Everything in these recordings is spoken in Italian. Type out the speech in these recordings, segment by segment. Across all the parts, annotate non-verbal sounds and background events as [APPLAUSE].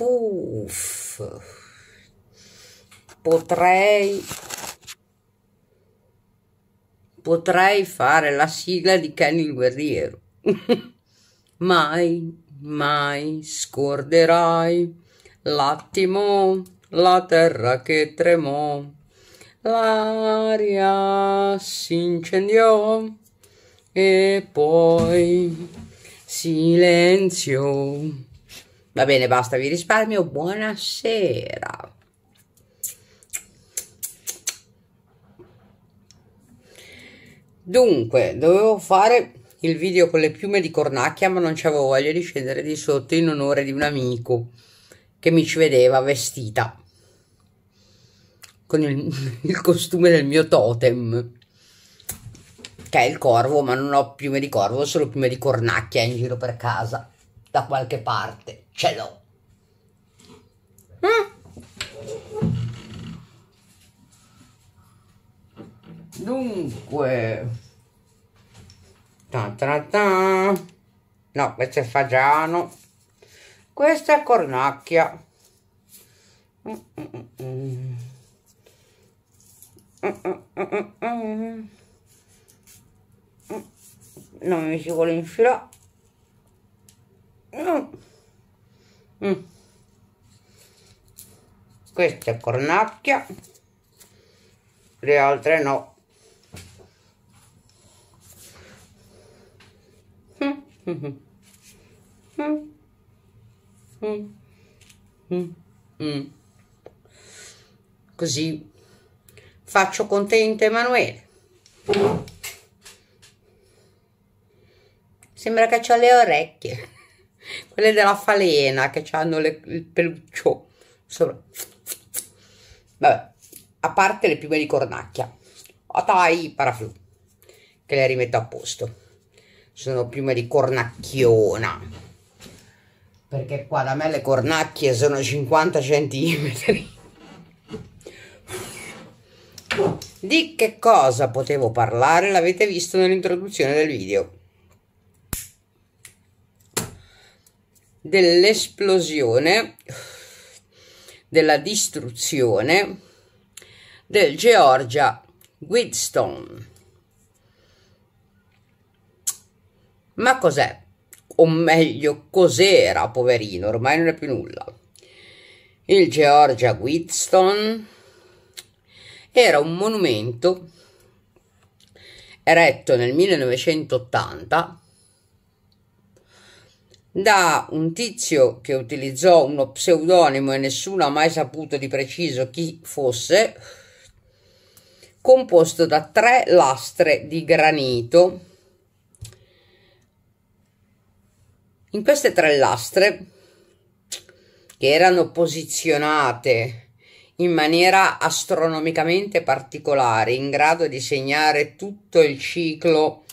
puff potrei potrei fare la sigla di Kenny il guerriero [LAUGHS] mai mai scorderai l'attimo la terra che tremò l'aria si incendiò e poi silenzio Va bene, basta, vi risparmio. Buonasera. Dunque, dovevo fare il video con le piume di cornacchia, ma non c'avevo voglia di scendere di sotto in onore di un amico che mi ci vedeva vestita con il, [LAUGHS] il costume del mio totem che è il corvo, ma non ho piume di corvo, ho solo piume di cornacchia in giro per casa, da qualche parte ce l'ho. Mm. Dunque, ta ta ta. no, questo è fagiano, questa è cornacchia. Mm -mm, mm, mm Non mi si vuole infilare mm. questa è cornacchia le altre no così faccio contento Emanuele sembra che ho le orecchie quelle della falena che hanno le, il peluccio sopra. Vabbè, a parte le piume di cornacchia, atai paraflu, che le rimetto a posto. Sono piume di cornacchiona, perché qua da me le cornacchie sono 50 centimetri. Di che cosa potevo parlare l'avete visto nell'introduzione del video. dell'esplosione, della distruzione del Georgia Gridstone. Ma cos'è? O meglio, cos'era, poverino, ormai non è più nulla. Il Georgia Gridstone era un monumento eretto nel 1980 da un tizio che utilizzò uno pseudonimo e nessuno ha mai saputo di preciso chi fosse, composto da tre lastre di granito. In queste tre lastre, che erano posizionate in maniera astronomicamente particolare, in grado di segnare tutto il ciclo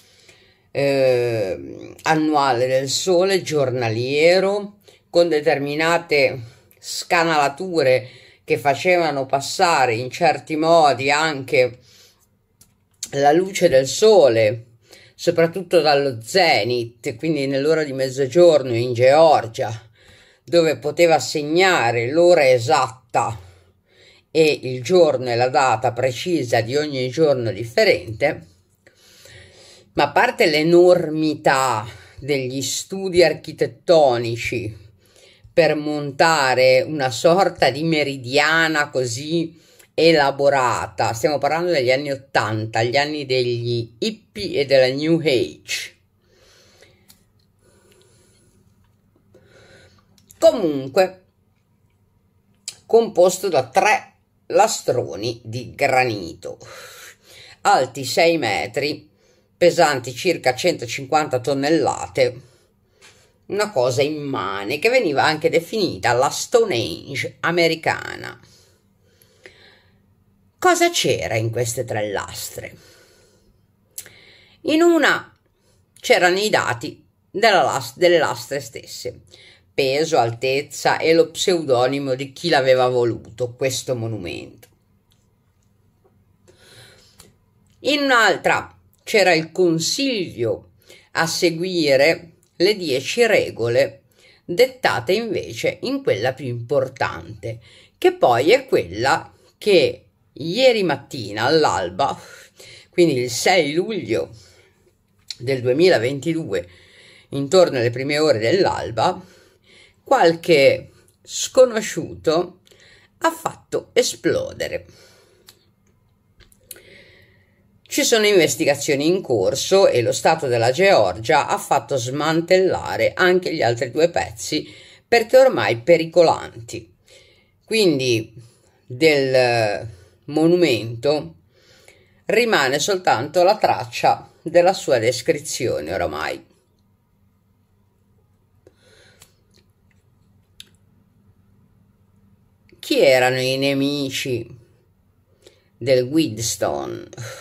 eh, annuale del sole giornaliero con determinate scanalature che facevano passare in certi modi anche la luce del sole soprattutto dallo zenith quindi nell'ora di mezzogiorno in Georgia dove poteva segnare l'ora esatta e il giorno e la data precisa di ogni giorno differente ma a parte l'enormità degli studi architettonici per montare una sorta di meridiana così elaborata, stiamo parlando degli anni 80, gli anni degli hippie e della New Age. Comunque, composto da tre lastroni di granito, alti 6 metri pesanti circa 150 tonnellate, una cosa immane che veniva anche definita la Stone Age americana. Cosa c'era in queste tre lastre? In una c'erano i dati last delle lastre stesse, peso, altezza e lo pseudonimo di chi l'aveva voluto questo monumento. In un'altra c'era il consiglio a seguire le dieci regole dettate invece in quella più importante, che poi è quella che ieri mattina all'alba, quindi il 6 luglio del 2022, intorno alle prime ore dell'alba, qualche sconosciuto ha fatto esplodere. Ci sono investigazioni in corso e lo Stato della Georgia ha fatto smantellare anche gli altri due pezzi perché ormai pericolanti. Quindi del eh, monumento rimane soltanto la traccia della sua descrizione ormai. Chi erano i nemici del Wheatstone?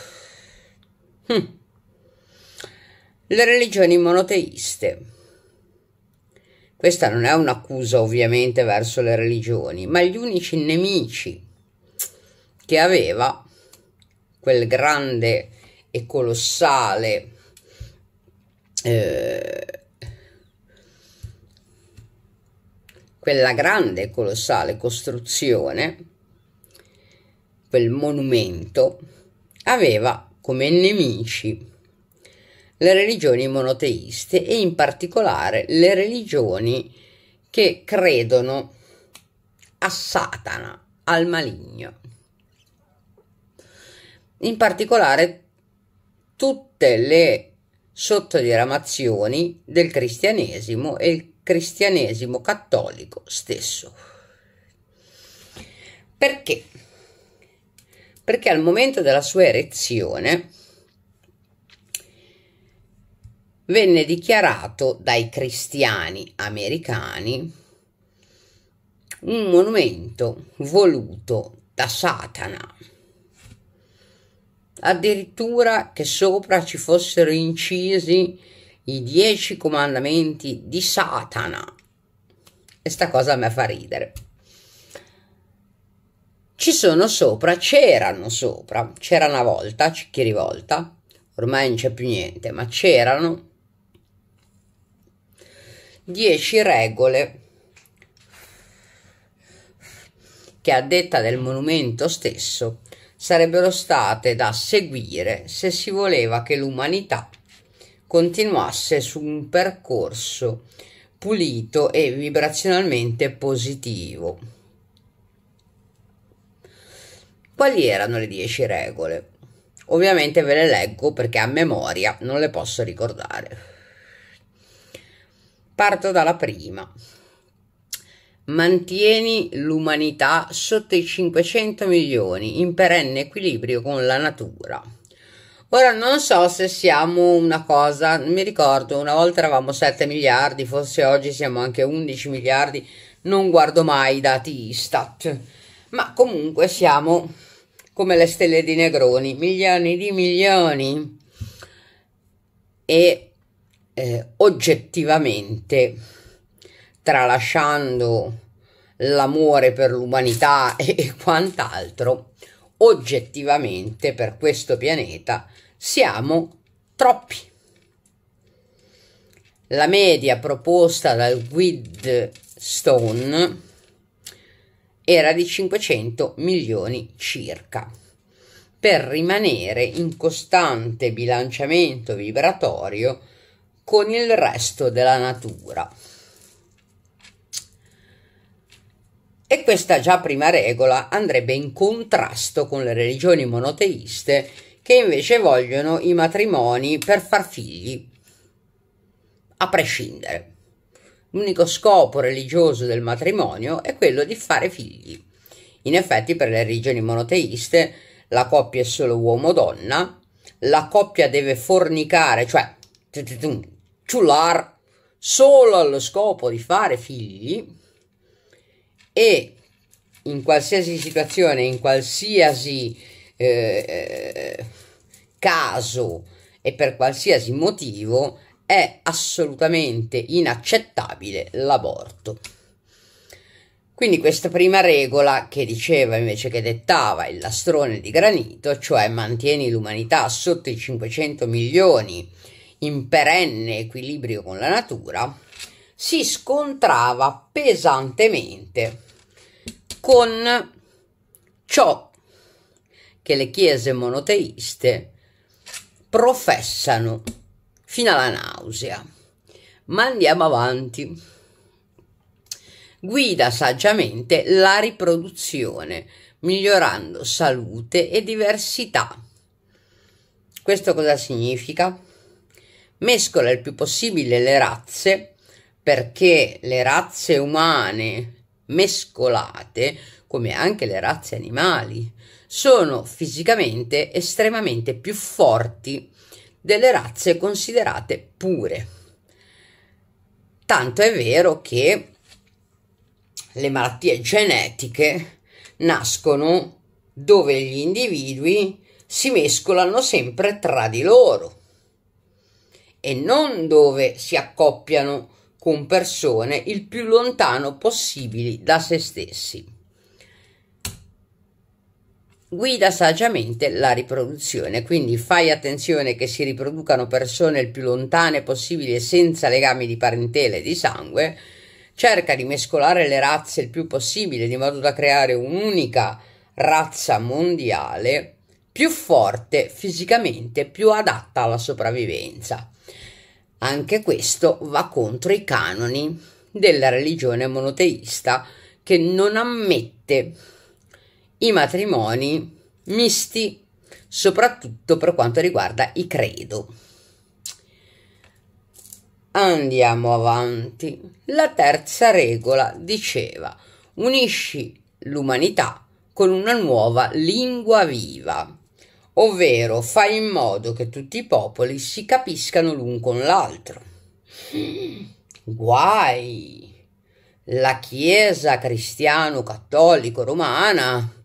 Hm. Le religioni monoteiste. Questa non è un'accusa ovviamente verso le religioni, ma gli unici nemici che aveva quel grande e colossale eh, quella grande e colossale costruzione, quel monumento, aveva come nemici le religioni monoteiste e in particolare le religioni che credono a Satana, al maligno. In particolare tutte le sottodiramazioni del cristianesimo e il cristianesimo cattolico stesso. Perché? perché al momento della sua erezione venne dichiarato dai cristiani americani un monumento voluto da Satana. Addirittura che sopra ci fossero incisi i dieci comandamenti di Satana. E sta cosa mi fa ridere ci sono sopra, c'erano sopra, c'era una volta, c'è Cicchi Rivolta, ormai non c'è più niente, ma c'erano dieci regole che a detta del monumento stesso sarebbero state da seguire se si voleva che l'umanità continuasse su un percorso pulito e vibrazionalmente positivo. Quali erano le 10 regole? Ovviamente ve le leggo perché a memoria non le posso ricordare. Parto dalla prima. Mantieni l'umanità sotto i 500 milioni, in perenne equilibrio con la natura. Ora non so se siamo una cosa, mi ricordo una volta eravamo 7 miliardi, forse oggi siamo anche 11 miliardi, non guardo mai i dati Istat, ma comunque siamo come le stelle di Negroni, milioni di milioni. E eh, oggettivamente, tralasciando l'amore per l'umanità e, [LAUGHS] e quant'altro, oggettivamente per questo pianeta siamo troppi. La media proposta dal Guid Stone era di 500 milioni circa. Per rimanere in costante bilanciamento vibratorio con il resto della natura. E questa già prima regola andrebbe in contrasto con le religioni monoteiste che invece vogliono i matrimoni per far figli, a prescindere. L'unico scopo religioso del matrimonio è quello di fare figli. In effetti, per le religioni monoteiste, la coppia è solo uomo-donna, la coppia deve fornicare, cioè ciular, solo allo scopo di fare figli e in qualsiasi situazione, in qualsiasi eh, eh caso e per qualsiasi motivo è assolutamente inaccettabile l'aborto. Quindi questa prima regola che diceva invece che dettava il lastrone di granito, cioè mantieni l'umanità sotto i 500 milioni in perenne equilibrio con la natura, si scontrava pesantemente con ciò che le chiese monoteiste professano fino alla nausea. Ma andiamo avanti. Guida saggiamente la riproduzione, migliorando salute e diversità. Questo cosa significa? Mescola il più possibile le razze perché le razze umane mescolate, come anche le razze animali, sono fisicamente estremamente più forti delle razze considerate pure. Tanto è vero che le malattie genetiche nascono dove gli individui si mescolano sempre tra di loro e non dove si accoppiano con persone il più lontano possibile da se stessi guida saggiamente la riproduzione, quindi fai attenzione che si riproducano persone il più lontane possibile senza legami di parentela e di sangue, cerca di mescolare le razze il più possibile di modo da creare un'unica razza mondiale più forte fisicamente, più adatta alla sopravvivenza. Anche questo va contro i canoni della religione monoteista che non ammette i matrimoni misti, soprattutto per quanto riguarda i credo. Andiamo avanti. La terza regola diceva unisci l'umanità con una nuova lingua viva, ovvero fai in modo che tutti i popoli si capiscano l'un con l'altro. Guai! La Chiesa cristiano-cattolico-romana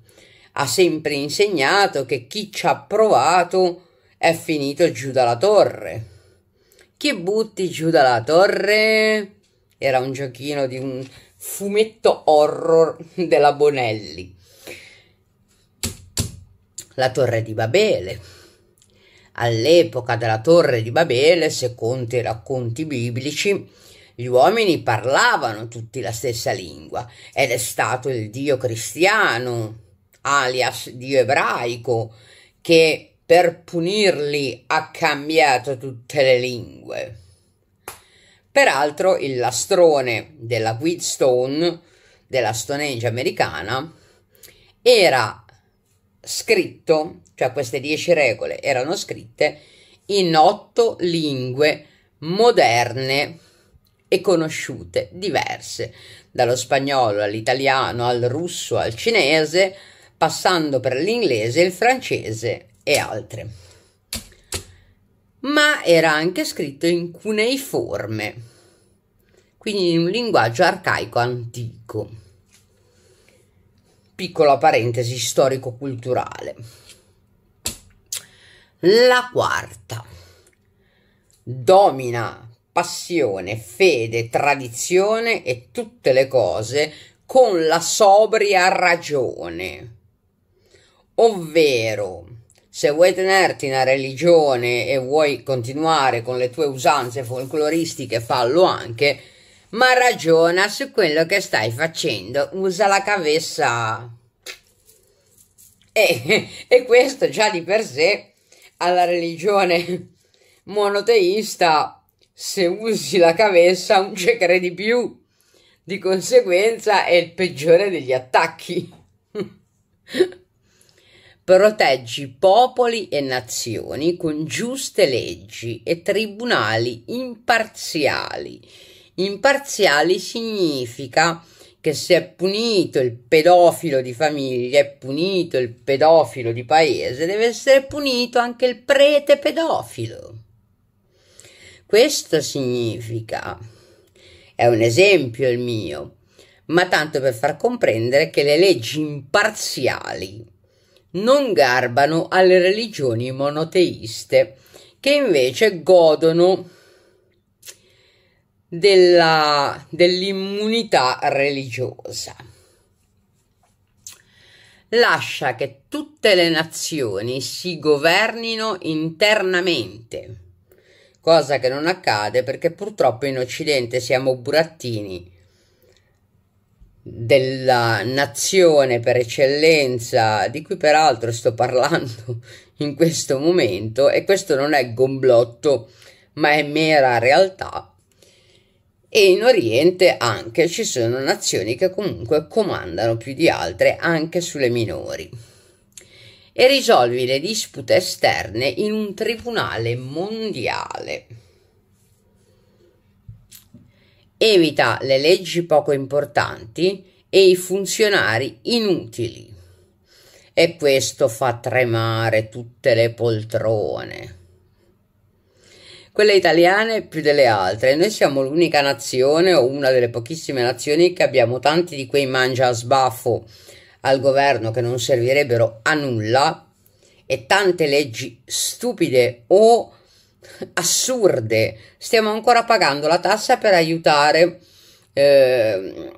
ha sempre insegnato che chi ci ha provato è finito giù dalla torre. Chi butti giù dalla torre? Era un giochino di un fumetto horror della Bonelli. La torre di Babele. All'epoca della torre di Babele, secondo i racconti biblici, gli uomini parlavano tutti la stessa lingua ed è stato il Dio cristiano alias di ebraico, che per punirli ha cambiato tutte le lingue. Peraltro il lastrone della Wheatstone, della Stone Age americana, era scritto, cioè queste dieci regole erano scritte in otto lingue moderne e conosciute diverse, dallo spagnolo all'italiano al russo al cinese passando per l'inglese, il francese e altre. Ma era anche scritto in cuneiforme, quindi in un linguaggio arcaico antico. Piccola parentesi storico-culturale. La quarta. Domina passione, fede, tradizione e tutte le cose con la sobria ragione Ovvero, se vuoi tenerti una religione e vuoi continuare con le tue usanze folcloristiche, fallo anche, ma ragiona su quello che stai facendo, usa la cavessa. E, e questo già di per sé alla religione monoteista, se usi la cavessa non ci credi più. Di conseguenza è il peggiore degli attacchi. [LAUGHS] proteggi popoli e nazioni con giuste leggi e tribunali imparziali. Imparziali significa che se è punito il pedofilo di famiglia, è punito il pedofilo di paese, deve essere punito anche il prete pedofilo. Questo significa, è un esempio il mio, ma tanto per far comprendere che le leggi imparziali non garbano alle religioni monoteiste, che invece godono della, dell'immunità religiosa. Lascia che tutte le nazioni si governino internamente, cosa che non accade perché purtroppo in Occidente siamo burattini della nazione per eccellenza di cui peraltro sto parlando [LAUGHS] in questo momento e questo non è gomblotto ma è mera realtà e in Oriente anche ci sono nazioni che comunque comandano più di altre anche sulle minori e risolvi le dispute esterne in un tribunale mondiale evita le leggi poco importanti e i funzionari inutili. E questo fa tremare tutte le poltrone. Quelle italiane più delle altre. Noi siamo l'unica nazione o una delle pochissime nazioni che abbiamo tanti di quei mangia a sbaffo al governo che non servirebbero a nulla e tante leggi stupide o assurde. Stiamo ancora pagando la tassa per aiutare eh,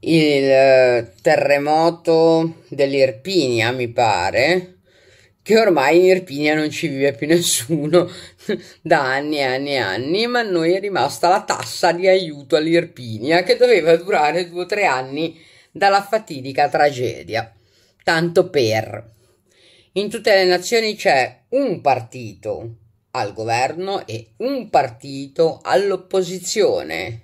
il terremoto dell'Irpinia, mi pare, che ormai in Irpinia non ci vive più [LAUGHS] nessuno da anni e anni e anni, ma noi è rimasta la tassa di aiuto all'Irpinia che doveva durare due o tre anni dalla fatidica tragedia. Tanto per in tutte le nazioni c'è un partito al governo e un partito all'opposizione.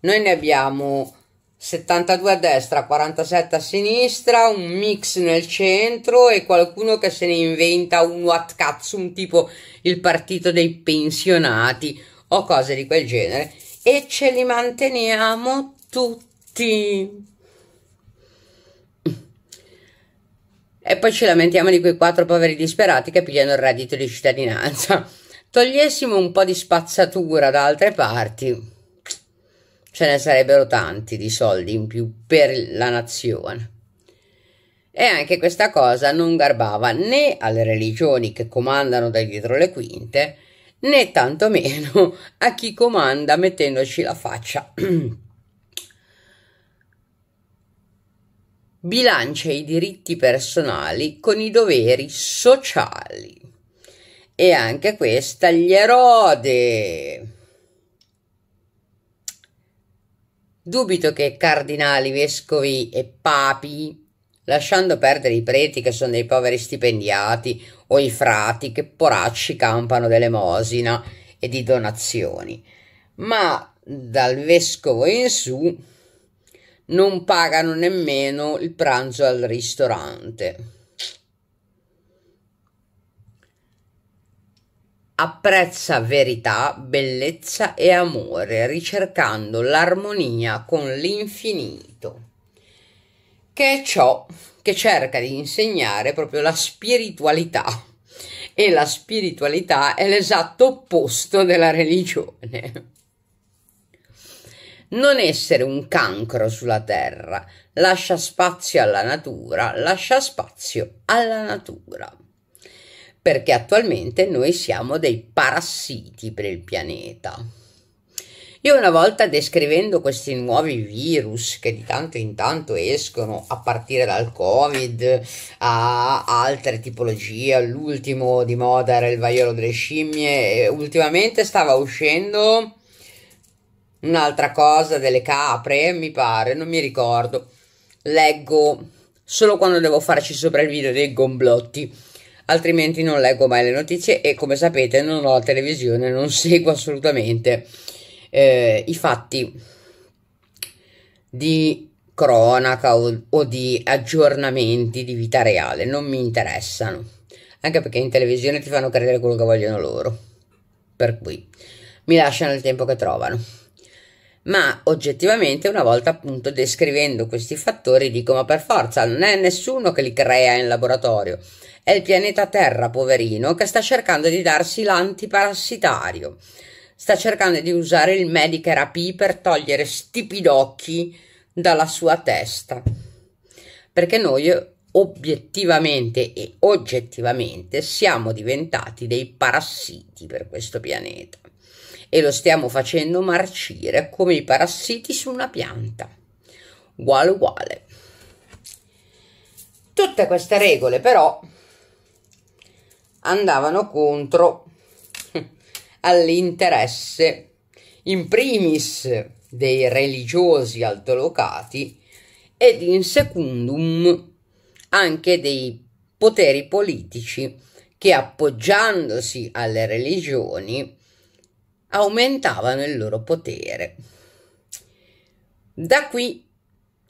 Noi ne abbiamo 72 a destra, 47 a sinistra, un mix nel centro e qualcuno che se ne inventa uno a cazzo, un tipo il partito dei pensionati o cose di quel genere e ce li manteniamo tutti. E poi ci lamentiamo di quei quattro poveri disperati che pigliano il reddito di cittadinanza. [LAUGHS] Togliessimo un po' di spazzatura da altre parti, ce ne sarebbero tanti di soldi in più per la nazione. E anche questa cosa non garbava né alle religioni che comandano da dietro le quinte, né tantomeno a chi comanda mettendoci la faccia. [CLEARS THROAT] bilancia i diritti personali con i doveri sociali. E anche questa gli erode. Dubito che cardinali, vescovi e papi, lasciando perdere i preti che sono dei poveri stipendiati o i frati che poracci campano d'elemosina e di donazioni, ma dal vescovo in su non pagano nemmeno il pranzo al ristorante. Apprezza verità, bellezza e amore, ricercando l'armonia con l'infinito, che è ciò che cerca di insegnare proprio la spiritualità. E la spiritualità è l'esatto opposto della religione. Non essere un cancro sulla terra, lascia spazio alla natura, lascia spazio alla natura. Perché attualmente noi siamo dei parassiti per il pianeta. Io una volta descrivendo questi nuovi virus che di tanto in tanto escono, a partire dal Covid, a altre tipologie, l'ultimo di moda era il vaiolo delle scimmie, ultimamente stava uscendo un'altra cosa delle capre, mi pare, non mi ricordo. Leggo solo quando devo farci sopra il video dei gomblotti, altrimenti non leggo mai le notizie e come sapete non ho la televisione, non [LAUGHS] seguo assolutamente eh, i fatti di cronaca o, o di aggiornamenti di vita reale, non mi interessano, anche perché in televisione ti fanno credere quello che vogliono loro, per cui mi lasciano il tempo che trovano ma oggettivamente una volta appunto descrivendo questi fattori dico ma per forza non è nessuno che li crea in laboratorio, è il pianeta Terra poverino che sta cercando di darsi l'antiparassitario, sta cercando di usare il Medicare AP per togliere stipidocchi dalla sua testa, perché noi obiettivamente e oggettivamente siamo diventati dei parassiti per questo pianeta e lo stiamo facendo marcire come i parassiti su una pianta. Uguale uguale. Tutte queste regole però andavano contro [LAUGHS] all'interesse in primis dei religiosi altolocati ed in secundum anche dei poteri politici che appoggiandosi alle religioni aumentavano il loro potere. Da qui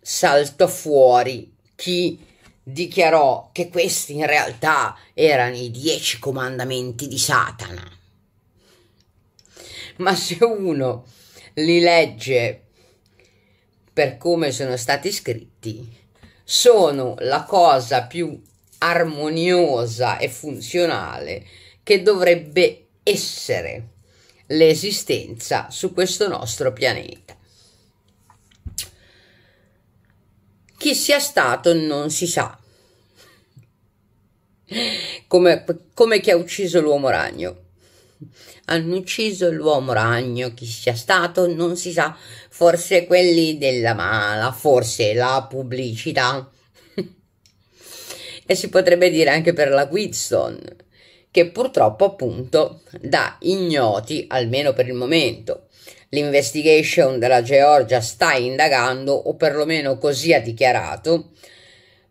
saltò fuori chi dichiarò che questi in realtà erano i dieci comandamenti di Satana. Ma se uno li legge per come sono stati scritti, sono la cosa più armoniosa e funzionale che dovrebbe essere l'esistenza su questo nostro pianeta. Chi sia stato non si sa, come, come chi ha ucciso l'uomo ragno. Hanno ucciso l'uomo ragno, chi sia stato non si sa, forse quelli della mala, forse la pubblicità. [LAUGHS] e si potrebbe dire anche per la Whitstone che purtroppo appunto da ignoti, almeno per il momento, l'investigation della Georgia sta indagando, o perlomeno così ha dichiarato,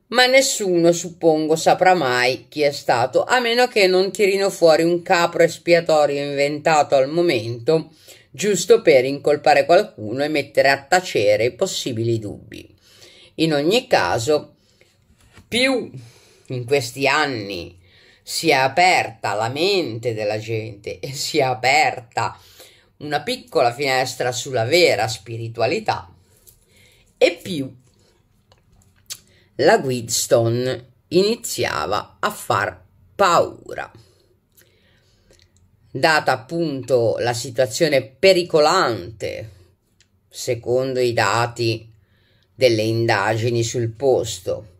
ma nessuno suppongo saprà mai chi è stato, a meno che non tirino fuori un capro espiatorio inventato al momento, giusto per incolpare qualcuno e mettere a tacere i possibili dubbi. In ogni caso, più in questi anni si è aperta la mente della gente e [LAUGHS] si è aperta una piccola finestra sulla vera spiritualità e più la Guidstone iniziava a far paura. Data appunto la situazione pericolante, secondo i dati delle indagini sul posto,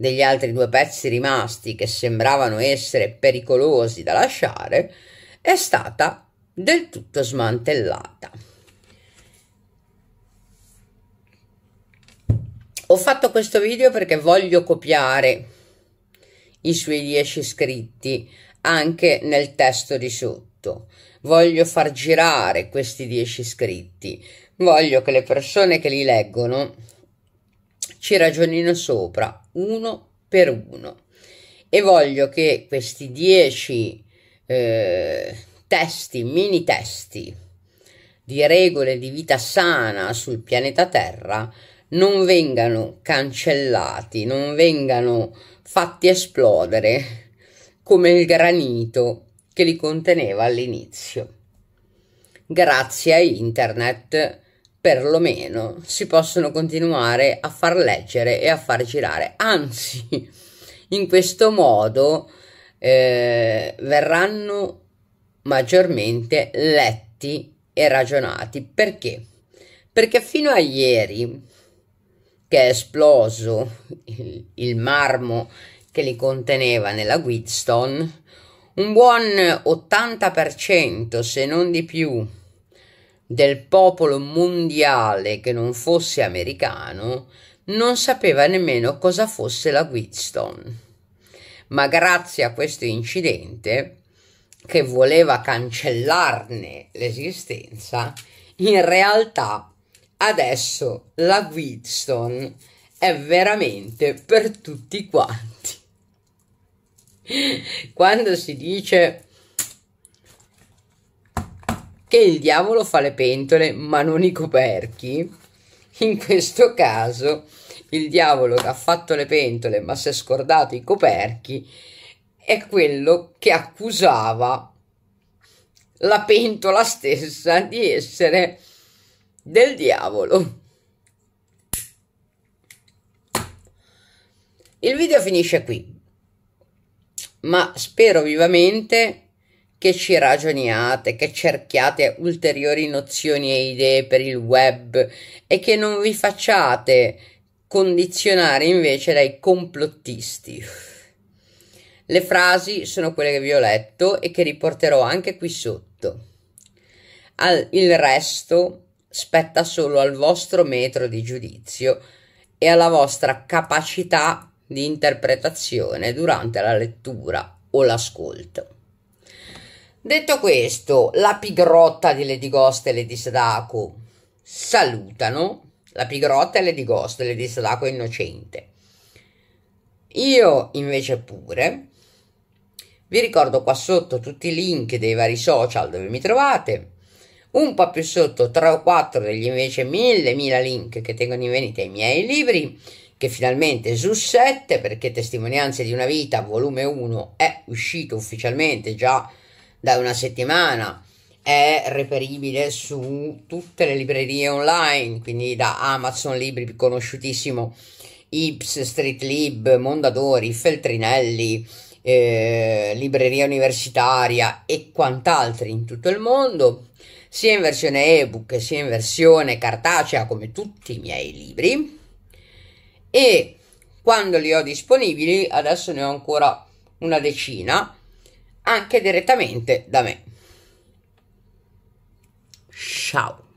degli altri due pezzi rimasti che sembravano essere pericolosi da lasciare, è stata del tutto smantellata. Ho fatto questo video perché voglio copiare i suoi dieci scritti anche nel testo di sotto. Voglio far girare questi dieci scritti. Voglio che le persone che li leggono ci ragionino sopra uno per uno e voglio che questi dieci eh, testi, mini testi di regole di vita sana sul pianeta Terra non vengano cancellati, non vengano fatti esplodere come il granito che li conteneva all'inizio. Grazie a internet perlomeno si possono continuare a far leggere e a far girare. Anzi, [LAUGHS] in questo modo eh, verranno maggiormente letti e ragionati. Perché? Perché fino a ieri che è esploso il, il marmo che li conteneva nella Wheatstone, un buon 80% se non di più del popolo mondiale che non fosse americano, non sapeva nemmeno cosa fosse la Wheatstone. Ma grazie a questo incidente, che voleva cancellarne l'esistenza, in realtà adesso la Wheatstone è veramente per tutti quanti. Quando si dice che il diavolo fa le pentole ma non i coperchi, in questo caso il diavolo che ha fatto le pentole ma si è scordato i coperchi è quello che accusava la pentola stessa di essere del diavolo. Il video finisce qui, ma spero vivamente che ci ragioniate, che cerchiate ulteriori nozioni e idee per il web e che non vi facciate condizionare invece dai complottisti. Le frasi sono quelle che vi ho letto e che riporterò anche qui sotto. Al, il resto spetta solo al vostro metro di giudizio e alla vostra capacità di interpretazione durante la lettura o l'ascolto. Detto questo, la pigrotta di Lady Ghost e Lady Sadako salutano. La pigrotta e Lady Ghost, e Lady Sadako è innocente. Io invece pure. Vi ricordo qua sotto tutti i link dei vari social dove mi trovate. Un po' più sotto 3 o quattro degli invece mille, mille link che tengono in vendita i miei libri, che finalmente su 7, perché Testimonianze di una vita, volume 1, è uscito ufficialmente già da una settimana è reperibile su tutte le librerie online, quindi da Amazon Libri conosciutissimo, Ips, Street Lib, Mondadori, Feltrinelli, eh, Libreria Universitaria e quant'altri in tutto il mondo, sia in versione ebook sia in versione cartacea come tutti i miei libri e quando li ho disponibili, adesso ne ho ancora una decina, anche direttamente da me. Ciao!